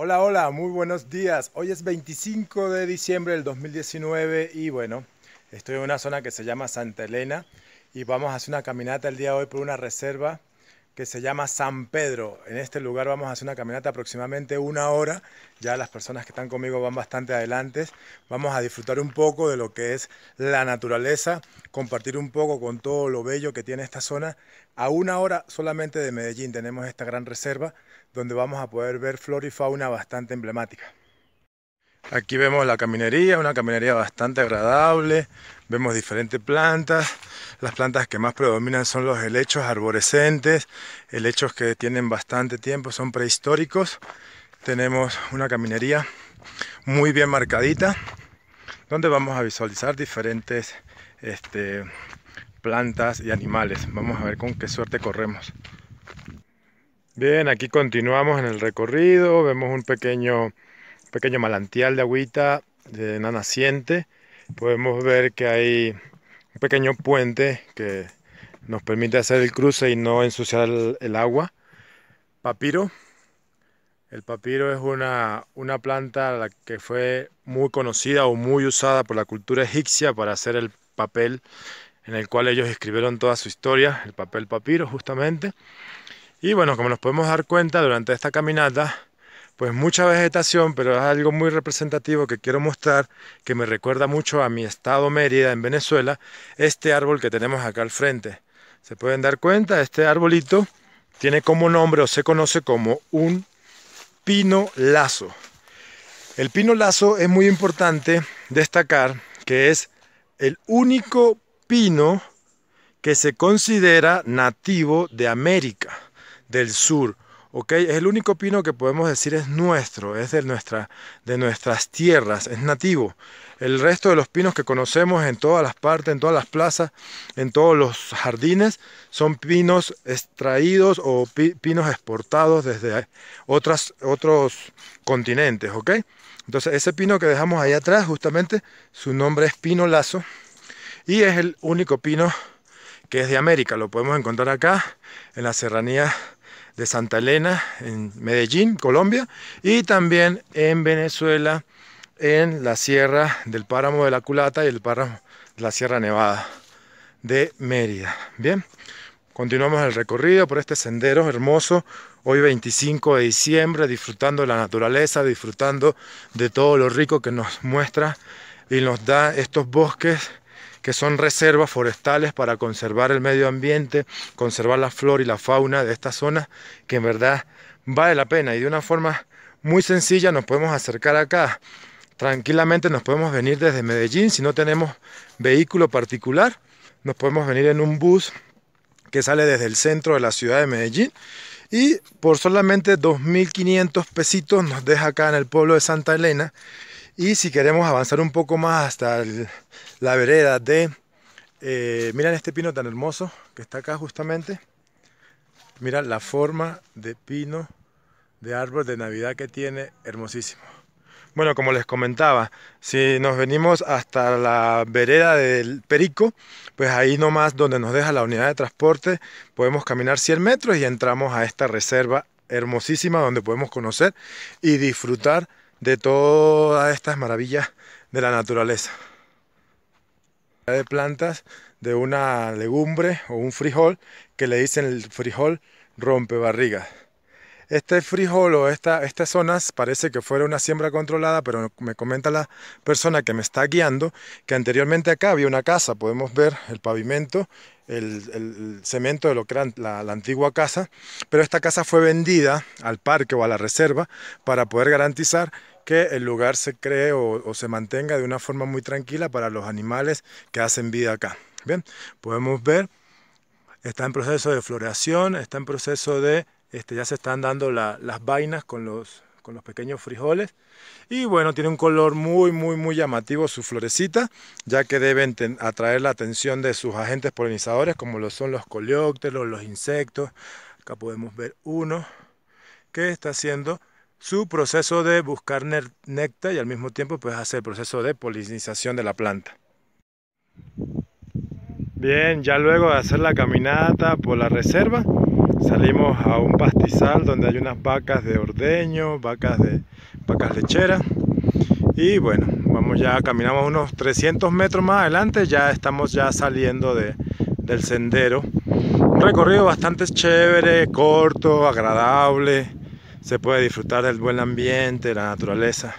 Hola, hola, muy buenos días. Hoy es 25 de diciembre del 2019 y bueno, estoy en una zona que se llama Santa Elena y vamos a hacer una caminata el día de hoy por una reserva que se llama San Pedro. En este lugar vamos a hacer una caminata aproximadamente una hora. Ya las personas que están conmigo van bastante adelante. Vamos a disfrutar un poco de lo que es la naturaleza, compartir un poco con todo lo bello que tiene esta zona. A una hora solamente de Medellín tenemos esta gran reserva donde vamos a poder ver flora y fauna bastante emblemática. Aquí vemos la caminería, una caminería bastante agradable, vemos diferentes plantas. Las plantas que más predominan son los helechos arborescentes, helechos que tienen bastante tiempo, son prehistóricos. Tenemos una caminería muy bien marcadita, donde vamos a visualizar diferentes este, plantas y animales. Vamos a ver con qué suerte corremos. Bien, aquí continuamos en el recorrido, vemos un pequeño pequeño malantial de agüita de una naciente. Podemos ver que hay un pequeño puente que nos permite hacer el cruce y no ensuciar el, agua. Papiro. El papiro es una, una planta que fue muy conocida o muy usada por la cultura egipcia para hacer el papel en el cual ellos escribieron toda su historia, el papel papiro justamente. Y bueno, como nos podemos dar cuenta durante esta caminata, pues mucha vegetación, pero es algo muy representativo que quiero mostrar, que me recuerda mucho a mi estado Mérida en Venezuela, este árbol que tenemos acá al frente. Se pueden dar cuenta, este arbolito tiene como nombre o se conoce como un pino lazo. El pino lazo es muy importante destacar que es el único pino que se considera nativo de América del Sur. Es el único pino que podemos decir es nuestro, es de, nuestra, de nuestras tierras, es nativo. El resto de los pinos que conocemos en todas las partes, en todas las plazas, en todos los jardines, son pinos extraídos o pinos exportados desde otros continentes, ¿ok? Entonces ese pino que dejamos ahí atrás, justamente, su nombre es pino lazo y es el único pino que es de América. Lo podemos encontrar acá en la serranía de Santa Elena, en Medellín, Colombia, y también en Venezuela, en la sierra del páramo de la Culata y el páramo de la Sierra Nevada de Mérida. Bien, continuamos el recorrido por este sendero hermoso, hoy 25 de diciembre, disfrutando de la naturaleza, disfrutando de todo lo rico que nos muestra y nos da estos bosques que son reservas forestales para conservar el medio ambiente, conservar la flora y la fauna de esta zona, que en verdad vale la pena y de una forma muy sencilla nos podemos acercar acá. Tranquilamente nos podemos venir desde Medellín, si no tenemos vehículo particular, nos podemos venir en un bus que sale desde el centro de la ciudad de Medellín y por solamente 2.500 pesitos nos deja acá en el pueblo de Santa Elena y si queremos avanzar un poco más hasta la vereda de... Eh, miren este pino tan hermoso que está acá justamente. Miren la forma de pino de árbol de Navidad que tiene, hermosísimo. Bueno, como les comentaba, si nos venimos hasta la vereda del Perico, pues ahí nomás donde nos deja la unidad de transporte, podemos caminar 100 metros y entramos a esta reserva hermosísima donde podemos conocer y disfrutar de todas estas maravillas de la naturaleza. De plantas de una legumbre o un frijol que le dicen el frijol rompe barriga. Este frijol o esta, estas zonas parece que fuera una siembra controlada, pero me comenta la persona que me está guiando que anteriormente acá había una casa, podemos ver el pavimento, el, cemento de lo que era la, antigua casa, pero esta casa fue vendida al parque o a la reserva para poder garantizar que el lugar se cree o, o se mantenga de una forma muy tranquila para los animales que hacen vida acá. Bien, podemos ver, está en proceso de floración, está en proceso de este, ya se están dando las vainas con los, pequeños frijoles. Y bueno, tiene un color muy, muy, muy llamativo su florecita, ya que deben atraer la atención de sus agentes polinizadores, como lo son los coleópteros, los insectos. Acá podemos ver uno que está haciendo su proceso de buscar néctar y al mismo tiempo pues hace el proceso de polinización de la planta. Bien, ya luego de hacer la caminata por la reserva, Salimos a un pastizal donde hay unas vacas de ordeño, vacas de vacas lecheras. Y bueno, vamos ya, caminamos unos 300 metros más adelante, ya estamos ya saliendo del sendero. Un recorrido bastante chévere, corto, agradable. Se puede disfrutar del buen ambiente, la naturaleza.